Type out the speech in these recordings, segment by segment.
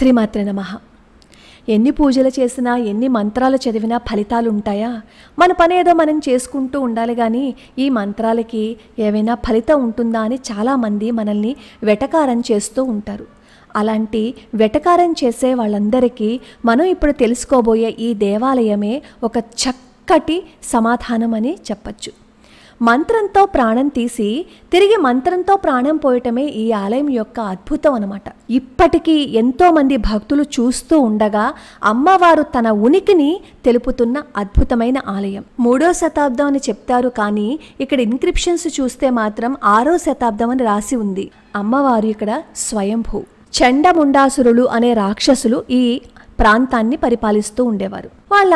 శ్రీమాత్రి నమ ఎన్ని పూజలు చేసినా ఎన్ని మంత్రాలు చదివినా ఫలితాలు ఉంటాయా మన పని ఏదో మనం చేసుకుంటూ ఉండాలి కానీ ఈ మంత్రాలకి ఏవైనా ఫలితం ఉంటుందా అని చాలామంది మనల్ని వెటకారం చేస్తూ ఉంటారు అలాంటి వెటకారం చేసే వాళ్ళందరికీ మనం ఇప్పుడు తెలుసుకోబోయే ఈ దేవాలయమే ఒక చక్కటి సమాధానం అని చెప్పచ్చు మంత్రంతో ప్రాణం తీసి తిరిగి మంత్రంతో ప్రాణం పోయటమే ఈ ఆలయం యొక్క అద్భుతం అనమాట ఇప్పటికీ ఎంతోమంది భక్తులు చూస్తూ ఉండగా అమ్మవారు తన ఉనికిని తెలుపుతున్న అద్భుతమైన ఆలయం మూడో శతాబ్దం అని చెప్తారు కానీ ఇక్కడ ఇన్క్రిప్షన్స్ చూస్తే మాత్రం ఆరో శతాబ్దం అని రాసి ఉంది అమ్మవారు ఇక్కడ స్వయంభూ చండముండాసురులు అనే రాక్షసులు ఈ ప్రాంతాన్ని పరిపాలిస్తూ ఉండేవారు వాళ్ళ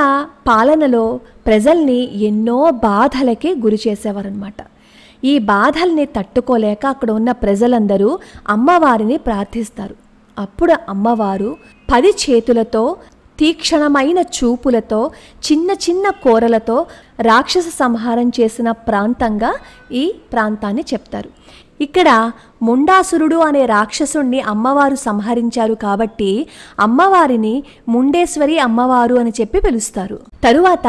పాలనలో ప్రజల్ని ఎన్నో బాధలకి గురి చేసేవారనమాట ఈ బాధల్ని తట్టుకోలేక అక్కడ ఉన్న ప్రజలందరూ అమ్మవారిని ప్రార్థిస్తారు అప్పుడు అమ్మవారు పది చేతులతో తీక్షణమైన చూపులతో చిన్న చిన్న కూరలతో రాక్షస సంహారం చేసిన ప్రాంతంగా ఈ ప్రాంతాన్ని చెప్తారు ఇక్కడ ముండాసురుడు అనే రాక్షసుణ్ణి అమ్మవారు సంహరించారు కాబట్టి అమ్మవారిని ముండేశ్వరి అమ్మవారు అని చెప్పి పిలుస్తారు తరువాత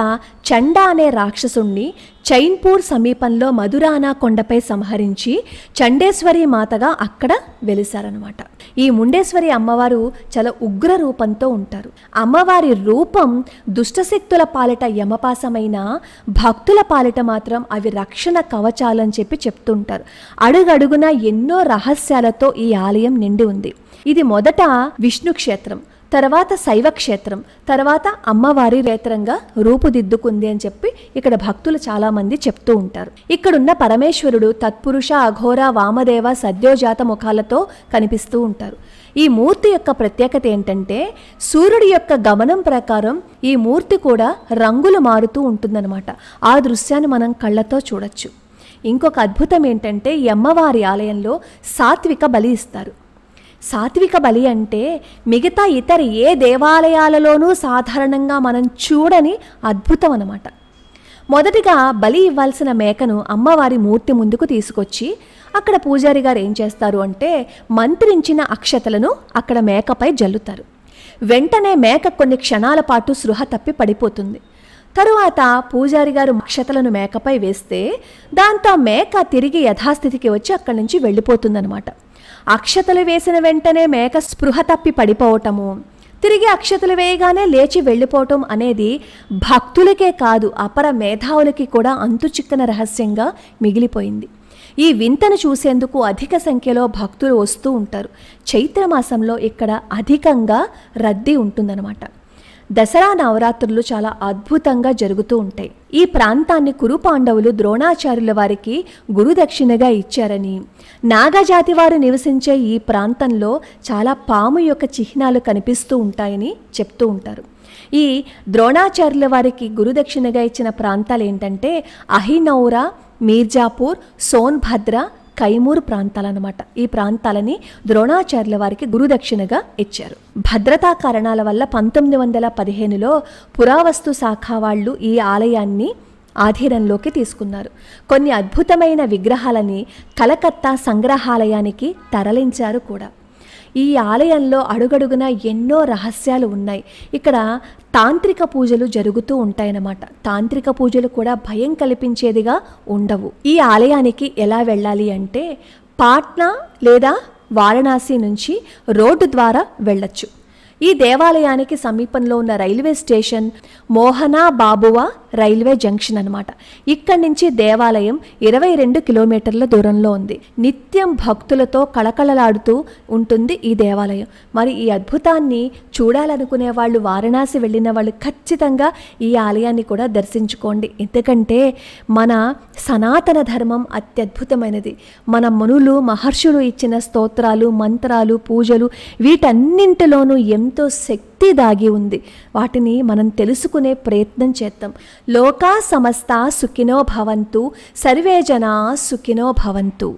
చండ అనే రాక్షసుణ్ణి చైన్పూర్ సమీపంలో మధురానా కొండపై సంహరించి చండేశ్వరి మాతగా అక్కడ వెలిశారనమాట ఈ ముండేశ్వరి అమ్మవారు చాలా ఉగ్ర రూపంతో ఉంటారు అమ్మవారి రూపం దుష్టశక్తుల పాలిట యమపాసమైన భక్తుల పాలిట మాత్రం అవి రక్షణ కవచాలని చెప్పి చెప్తుంటారు అడుగడుగున ఎన్నో రహస్యాలతో ఈ ఆలయం నిండి ఉంది ఇది మొదట విష్ణు క్షేత్రం తర్వాత శైవ క్షేత్రం తర్వాత అమ్మవారి క్షేత్రంగా రూపుదిద్దుకుంది అని చెప్పి ఇక్కడ భక్తులు చాలామంది చెప్తూ ఉంటారు ఇక్కడున్న పరమేశ్వరుడు తత్పురుష అఘోర వామదేవ సద్యోజాత ముఖాలతో కనిపిస్తూ ఉంటారు ఈ మూర్తి యొక్క ప్రత్యేకత ఏంటంటే సూర్యుడి యొక్క గమనం ప్రకారం ఈ మూర్తి కూడా రంగులు మారుతూ ఉంటుందన్నమాట ఆ దృశ్యాన్ని మనం కళ్ళతో చూడొచ్చు ఇంకొక అద్భుతం ఏంటంటే ఈ అమ్మవారి ఆలయంలో సాత్విక బలి ఇస్తారు సాత్విక బలి అంటే మిగతా ఇతర ఏ దేవాలయాలలోనూ సాధారణంగా మనం చూడని అద్భుతం అనమాట మొదటిగా బలి ఇవ్వాల్సిన మేకను అమ్మవారి మూర్తి ముందుకు తీసుకొచ్చి అక్కడ పూజారి గారు ఏం చేస్తారు అంటే మంత్రించిన అక్షతలను అక్కడ మేకపై జల్లుతారు వెంటనే మేక కొన్ని క్షణాల పాటు సృహ తప్పి పడిపోతుంది తరువాత పూజారి గారు అక్షతలను మేకపై వేస్తే దాంతో మేక తిరిగి యథాస్థితికి వచ్చి అక్కడి నుంచి వెళ్ళిపోతుందనమాట అక్షతలు వేసిన వెంటనే మేక స్పృహ తప్పి పడిపోవటము తిరిగి అక్షతలు వేయగానే లేచి వెళ్ళిపోవటం అనేది భక్తులకే కాదు అపర మేధావులకి కూడా అంతు చిక్కన రహస్యంగా మిగిలిపోయింది ఈ వింతను చూసేందుకు అధిక సంఖ్యలో భక్తులు వస్తూ ఉంటారు చైత్రమాసంలో ఇక్కడ అధికంగా రద్దీ ఉంటుందన్నమాట దసరా నవరాత్రులు చాలా అద్భుతంగా జరుగుతూ ఉంటాయి ఈ ప్రాంతాన్ని కురు పాండవులు ద్రోణాచార్యుల వారికి గురుదక్షిణగా ఇచ్చారని నాగజాతి వారు నివసించే ఈ ప్రాంతంలో చాలా పాము యొక్క చిహ్నాలు కనిపిస్తూ ఉంటాయని చెప్తూ ఉంటారు ఈ ద్రోణాచార్యుల వారికి గురుదక్షిణగా ఇచ్చిన ప్రాంతాలు ఏంటంటే అహినౌరా మీర్జాపూర్ సోన్భద్ర కైమూరు ప్రాంతాలన్నమాట ఈ ప్రాంతాలని ద్రోణాచార్యుల వారికి గురుదక్షిణగా ఇచ్చారు భద్రతా కారణాల వల్ల పంతొమ్మిది వందల పదిహేనులో పురావస్తు శాఖ వాళ్ళు ఈ ఆలయాన్ని ఆధీనంలోకి తీసుకున్నారు కొన్ని అద్భుతమైన విగ్రహాలని కలకత్తా సంగ్రహాలయానికి తరలించారు కూడా ఈ ఆలయంలో అడుగడుగున ఎన్నో రహస్యాలు ఉన్నాయి ఇక్కడ తాంత్రిక పూజలు జరుగుతూ ఉంటాయన్నమాట తాంత్రిక పూజలు కూడా భయం కల్పించేదిగా ఉండవు ఈ ఆలయానికి ఎలా వెళ్ళాలి అంటే పాట్నా లేదా వారణాసి నుంచి రోడ్డు ద్వారా వెళ్ళొచ్చు ఈ దేవాలయానికి సమీపంలో ఉన్న railway station Mohana Babua railway junction అనమాట ఇక్కడి నుంచి దేవాలయం ఇరవై రెండు కిలోమీటర్ల దూరంలో ఉంది నిత్యం భక్తులతో కళకళలాడుతూ ఉంటుంది ఈ దేవాలయం మరి ఈ అద్భుతాన్ని చూడాలనుకునే వాళ్ళు వారణాసి వెళ్ళిన వాళ్ళు ఖచ్చితంగా ఈ ఆలయాన్ని కూడా దర్శించుకోండి ఎందుకంటే మన సనాతన ధర్మం అత్యద్భుతమైనది మన మునులు మహర్షులు ఇచ్చిన స్తోత్రాలు మంత్రాలు పూజలు వీటన్నింటిలోనూ ఎంతో శక్తి శక్తి దాగి ఉంది వాటిని మనం తెలుసుకునే ప్రయత్నం చేద్దాం లోకా సమస్త సుఖినో భవంతు సర్వే జనా సుఖినో భవంతు